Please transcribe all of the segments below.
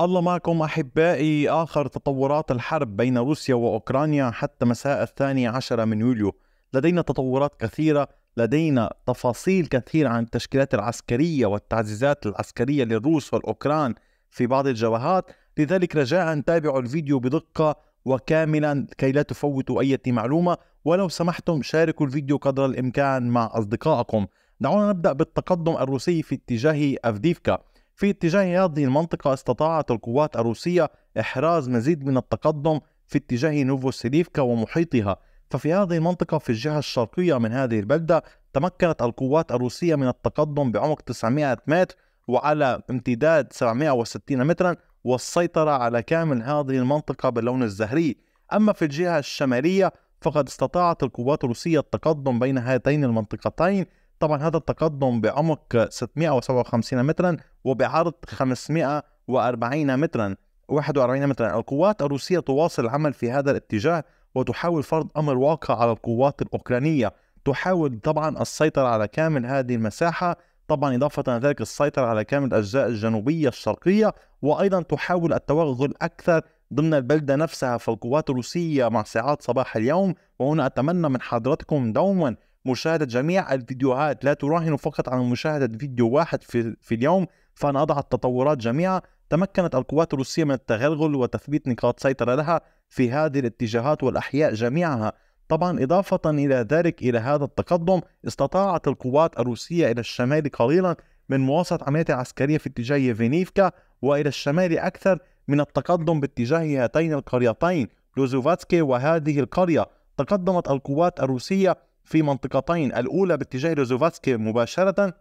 الله معكم أحبائي آخر تطورات الحرب بين روسيا وأوكرانيا حتى مساء الثاني عشر من يوليو لدينا تطورات كثيرة لدينا تفاصيل كثيرة عن التشكيلات العسكرية والتعزيزات العسكرية للروس والأوكران في بعض الجبهات لذلك رجاء تابعوا الفيديو بدقة وكاملا كي لا تفوتوا أي معلومة ولو سمحتم شاركوا الفيديو قدر الإمكان مع أصدقائكم دعونا نبدأ بالتقدم الروسي في اتجاه أفديفكا في اتجاه هذه المنطقة استطاعت القوات الروسية إحراز مزيد من التقدم في اتجاه نوفوسيليفكا ومحيطها ففي هذه المنطقة في الجهة الشرقية من هذه البلدة تمكنت القوات الروسية من التقدم بعمق 900 متر وعلى امتداد 760 مترا والسيطرة على كامل هذه المنطقة باللون الزهري أما في الجهة الشمالية فقد استطاعت القوات الروسية التقدم بين هاتين المنطقتين طبعا هذا التقدم بعمق 657 مترا وبعرض 540 مترا 41 مترا القوات الروسية تواصل العمل في هذا الاتجاه وتحاول فرض أمر واقع على القوات الأوكرانية تحاول طبعا السيطرة على كامل هذه المساحة طبعا إضافة لذلك السيطرة على كامل الأجزاء الجنوبية الشرقية وأيضا تحاول التوغل أكثر ضمن البلدة نفسها فالقوات الروسية مع ساعات صباح اليوم وهنا أتمنى من حضراتكم دوما مشاهدة جميع الفيديوهات لا تراهن فقط على مشاهدة فيديو واحد في, في اليوم فأن أضعت التطورات جميعا تمكنت القوات الروسية من التغلغل وتثبيت نقاط سيطرة لها في هذه الاتجاهات والأحياء جميعها طبعا إضافة إلى ذلك إلى هذا التقدم استطاعت القوات الروسية إلى الشمال قليلا من مواصلة عمليات العسكرية في اتجاه يفينيفكا وإلى الشمال أكثر من التقدم باتجاه هاتين القريتين لوزوفاتسكي وهذه القرية تقدمت القوات الروسية في منطقتين الأولى باتجاه روزوفاتسكي مباشرة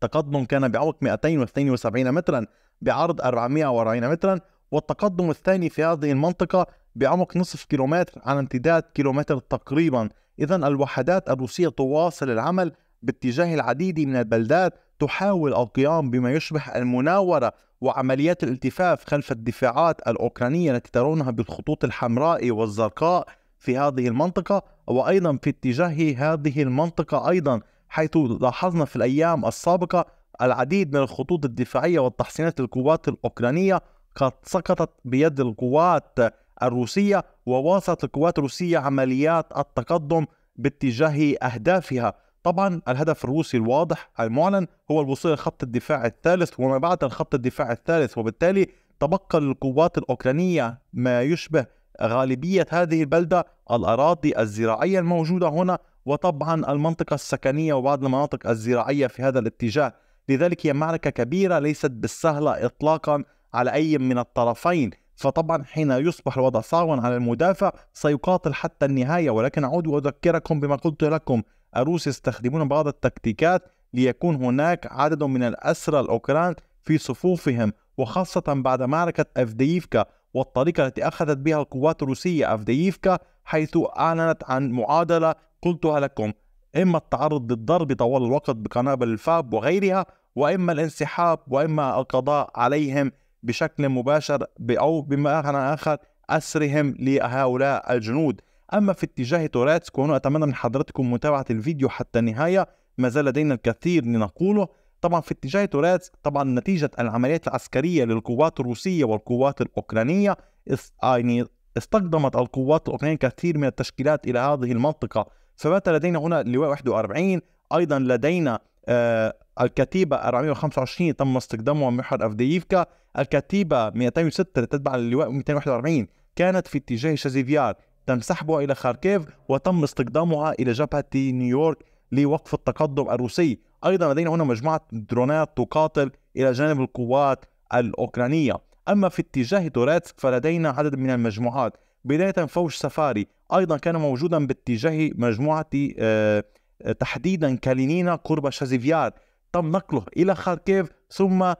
تقدم كان بعمق 272 مترا بعرض 440 مترا والتقدم الثاني في هذه المنطقة بعمق نصف كيلومتر عن امتداد كيلومتر تقريبا إذا الوحدات الروسية تواصل العمل باتجاه العديد من البلدات تحاول القيام بما يشبه المناورة وعمليات الالتفاف خلف الدفاعات الأوكرانية التي ترونها بالخطوط الحمراء والزرقاء في هذه المنطقة وأيضا في اتجاه هذه المنطقة أيضا حيث لاحظنا في الأيام السابقة العديد من الخطوط الدفاعية والتحصينات للقوات الأوكرانية قد سقطت بيد القوات الروسية وواصلت القوات الروسية عمليات التقدم باتجاه أهدافها طبعا الهدف الروسي الواضح المعلن هو الوصول لخط الدفاع الثالث وما بعد الخط الدفاع الثالث وبالتالي تبقى للقوات الأوكرانية ما يشبه غالبية هذه البلدة الأراضي الزراعية الموجودة هنا وطبعا المنطقة السكنية وبعض المناطق الزراعية في هذا الاتجاه لذلك هي معركة كبيرة ليست بالسهلة إطلاقا على أي من الطرفين فطبعا حين يصبح الوضع صعبا على المدافع سيقاتل حتى النهاية ولكن أعود وأذكركم بما قلت لكم الروس يستخدمون بعض التكتيكات ليكون هناك عدد من الأسرى الأوكران في صفوفهم وخاصة بعد معركة أفدييفكا والطريقة التي أخذت بها القوات الروسية أفدييفكا حيث أعلنت عن معادلة قلتها لكم إما التعرض للضرب طوال الوقت بقنابل الفاب وغيرها وإما الانسحاب وإما القضاء عليهم بشكل مباشر أو بمعنى آخر أسرهم لهؤلاء الجنود أما في اتجاه توراتسك وأنا أتمنى من حضرتكم متابعة الفيديو حتى النهاية ما زال لدينا الكثير لنقوله طبعا في اتجاه توريتس طبعا نتيجة العمليات العسكرية للقوات الروسية والقوات الأوكرانية آه، يعني استخدمت القوات الأوكرانية كثير من التشكيلات إلى هذه المنطقة فمات لدينا هنا اللواء 41 أيضا لدينا آه الكتيبة 425 تم استخدامها من محور أفديفكا الكتيبة 206 تتبع للواء 241 كانت في اتجاه شازيفيار تم سحبها إلى خاركيف وتم استخدامها إلى جبهة نيويورك لوقف التقدم الروسي أيضا لدينا هنا مجموعة درونات تقاتل إلى جانب القوات الأوكرانية أما في اتجاه دوريتسك فلدينا عدد من المجموعات بداية فوج سفاري أيضا كان موجودا باتجاه مجموعة آه، آه، تحديدا كالينينا قرب شازيفيار تم نقله إلى خاركيف ثم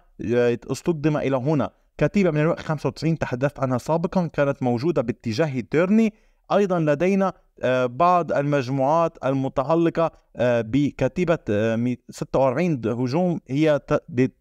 اصطدم آه، إلى هنا كتيبة من الوقت 95 تحدثت عنها سابقا كانت موجودة باتجاه تيرني أيضا لدينا آه، بعض المجموعات المتعلقة آه، بكتيبة 46 آه، هجوم هي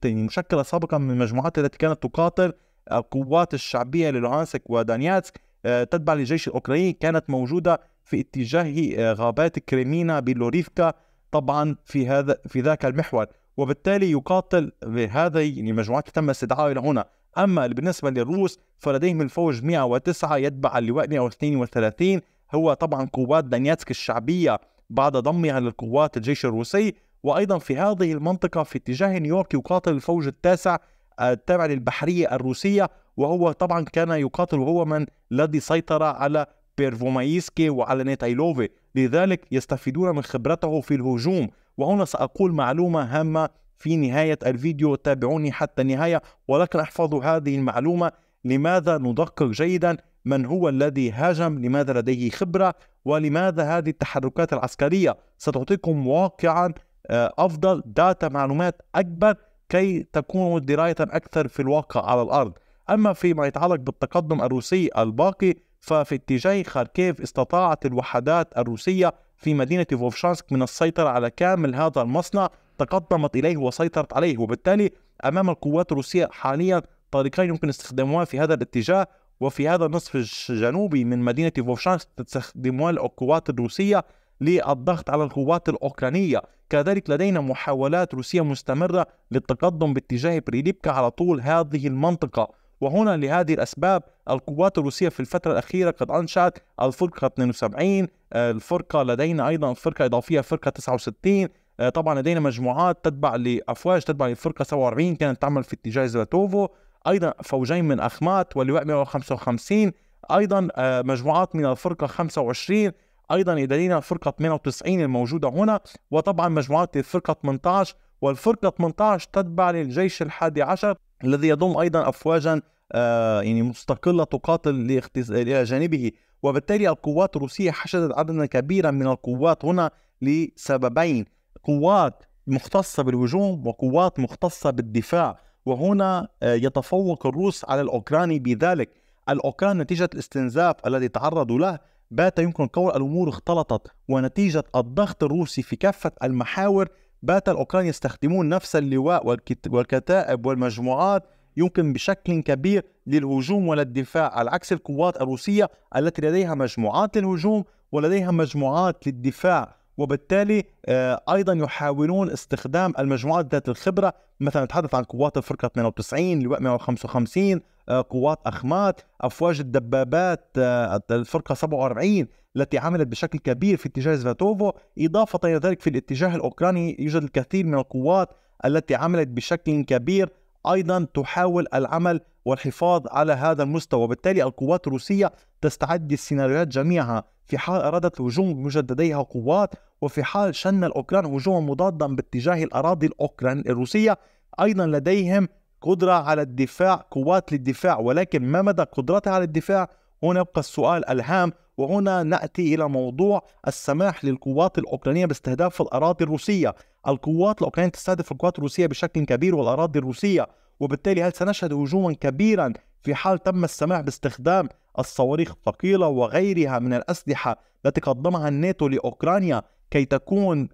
مشكلة سابقا من المجموعات التي كانت تقاتل القوات الشعبية للوهانسك ودانياتسك تتبع للجيش الأوكراني كانت موجودة في اتجاه غابات كريمينا بلوريفكا طبعا في هذا في ذاك المحور وبالتالي يقاتل بهذه المجموعات تم استدعائها هنا أما بالنسبة للروس فلديهم الفوج 109 يتبع اللواء 132 هو طبعا قوات دانياتسك الشعبية بعد ضمها للقوات الجيش الروسي وأيضا في هذه المنطقة في اتجاه نيويورك يقاتل الفوج التاسع آه، التابع للبحرية الروسية وهو طبعا كان يقاتل وهو من الذي سيطر على بيرفومايسكي وعلى نيتايلوفي لذلك يستفيدون من خبرته في الهجوم وهنا سأقول معلومة هامة في نهاية الفيديو تابعوني حتى النهاية ولكن احفظوا هذه المعلومة لماذا ندقق جيدا من هو الذي هاجم لماذا لديه خبرة ولماذا هذه التحركات العسكرية ستعطيكم واقعا آه، أفضل داتا معلومات أكبر كي تكونوا دراية أكثر في الواقع على الأرض أما فيما يتعلق بالتقدم الروسي الباقي ففي اتجاه خاركيف استطاعت الوحدات الروسية في مدينة فوفشانسك من السيطرة على كامل هذا المصنع تقدمت اليه وسيطرت عليه وبالتالي امام القوات الروسيه حاليا طريقين يمكن استخدامها في هذا الاتجاه وفي هذا النصف الجنوبي من مدينه فوشانسك تستخدمها القوات الروسيه للضغط على القوات الاوكرانيه، كذلك لدينا محاولات روسيه مستمره للتقدم باتجاه بريليبكا على طول هذه المنطقه، وهنا لهذه الاسباب القوات الروسيه في الفتره الاخيره قد انشات الفرقه 72 الفرقه لدينا ايضا فرقه اضافيه فرقه 69 آه، طبعا لدينا مجموعات تتبع لافواج تتبع للفرقه 47 كانت تعمل في اتجاه زلاتوفو ايضا فوجين من اخمات ولواء 155 ايضا آه، مجموعات من الفرقه 25 ايضا لدينا فرقه 98 الموجوده هنا وطبعا مجموعات الفرقه 18 والفرقه 18 تتبع للجيش الحادي عشر الذي يضم ايضا افواجا آه، يعني مستقله تقاتل الى جانبه وبالتالي القوات الروسيه حشدت عددا كبيرا من القوات هنا لسببين قوات مختصة بالهجوم وقوات مختصة بالدفاع وهنا آه، يتفوق الروس على الأوكراني بذلك الأوكران نتيجة الاستنزاف الذي تعرضوا له بات يمكن قول الأمور اختلطت ونتيجة الضغط الروسي في كافة المحاور بات الأوكران يستخدمون نفس اللواء والكتائب والمجموعات يمكن بشكل كبير للهجوم وللدفاع على عكس القوات الروسية التي لديها مجموعات للهجوم ولديها مجموعات للدفاع وبالتالي آه، ايضا يحاولون استخدام المجموعات ذات الخبره مثلا نتحدث عن قوات الفرقه 98 لواء 155 آه، قوات اخمات افواج الدبابات آه، الفرقه 47 التي عملت بشكل كبير في اتجاه زفاتوفو اضافه الى ذلك في الاتجاه الاوكراني يوجد الكثير من القوات التي عملت بشكل كبير ايضا تحاول العمل والحفاظ على هذا المستوى وبالتالي القوات الروسيه تستعد السيناريوهات جميعها في حال ارادت هجوم مجدديها قوات وفي حال شن الاوكران هجوما مضادا باتجاه الاراضي الاوكران الروسيه ايضا لديهم قدره على الدفاع قوات للدفاع ولكن ما مدى قدرتها على الدفاع هنا يبقى السؤال الهام وهنا ناتي الى موضوع السماح للقوات الاوكرانيه باستهداف الاراضي الروسيه، القوات الاوكرانيه تستهدف القوات الروسيه بشكل كبير والاراضي الروسيه، وبالتالي هل سنشهد هجوما كبيرا في حال تم السماح باستخدام الصواريخ الثقيله وغيرها من الاسلحه التي قدمها الناتو لاوكرانيا كي تكون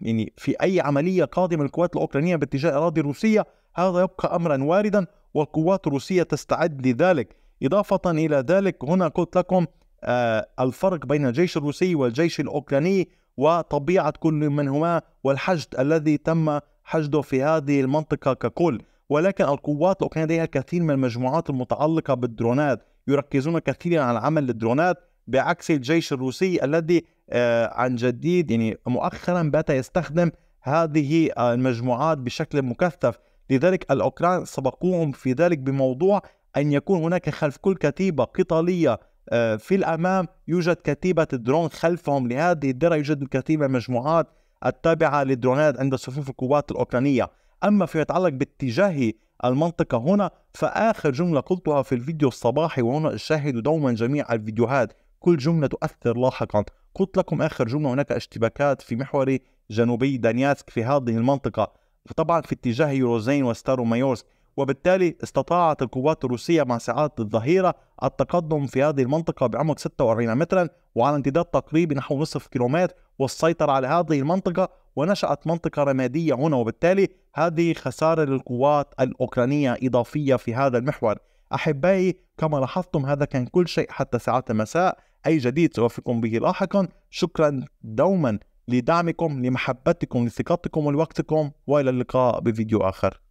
يعني في اي عمليه قادمه للقوات الاوكرانيه باتجاه اراضي روسيه هذا يبقى امرا واردا والقوات الروسيه تستعد لذلك اضافه الى ذلك هنا قلت لكم آه، الفرق بين الجيش الروسي والجيش الأوكراني وطبيعة كل منهما والحشد الذي تم حشده في هذه المنطقة ككل ولكن القوات الأوكرانية لديها الكثير من المجموعات المتعلقة بالدرونات يركزون كثيرا على عمل الدرونات بعكس الجيش الروسي الذي آه، عن جديد يعني مؤخرا بات يستخدم هذه آه، المجموعات بشكل مكثف لذلك الأوكران سبقوهم في ذلك بموضوع أن يكون هناك خلف كل كتيبة قتالية آه، في الأمام يوجد كتيبة الدرون خلفهم لهذه الدرة يوجد كتيبة مجموعات التابعة للدرونات عند صفوف القوات الأوكرانية أما فيما يتعلق باتجاه المنطقة هنا فآخر جملة قلتها في الفيديو الصباحي وهنا الشاهد دوما جميع الفيديوهات كل جملة تؤثر لاحقا قلت لكم آخر جملة هناك اشتباكات في محور جنوبي دانياسك في هذه المنطقة طبعا في اتجاه يوروزين وستارو مايورسك وبالتالي استطاعت القوات الروسية مع ساعات الظهيرة التقدم في هذه المنطقة بعمق 46 مترا وعلى امتداد تقريبي نحو نصف كيلومتر والسيطرة على هذه المنطقة ونشأت منطقة رمادية هنا وبالتالي هذه خسارة للقوات الأوكرانية إضافية في هذا المحور أحبائي كما لاحظتم هذا كان كل شيء حتى ساعات المساء أي جديد سأوفقكم به لاحقا شكرا دوما لدعمكم لمحبتكم لثقتكم ولوقتكم وإلى اللقاء بفيديو آخر